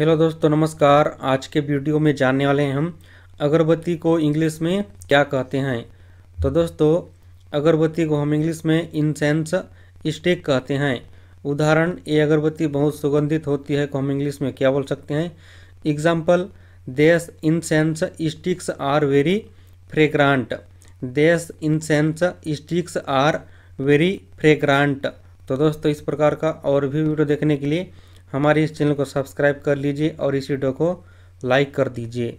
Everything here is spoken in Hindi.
हेलो दोस्तों नमस्कार आज के वीडियो में जानने वाले हैं हम अगरबत्ती को इंग्लिश में क्या कहते हैं तो दोस्तों अगरबत्ती को हम इंग्लिश में इंसेंस स्टिक कहते हैं उदाहरण ये अगरबत्ती बहुत सुगंधित होती है को हम इंग्लिश में क्या बोल सकते हैं example these incense sticks are very fragrant these incense sticks are very fragrant तो दोस्तों इस प्रकार का और भी वीडियो देखने के लिए हमारे इस चैनल को सब्सक्राइब कर लीजिए और इस वीडियो को लाइक कर दीजिए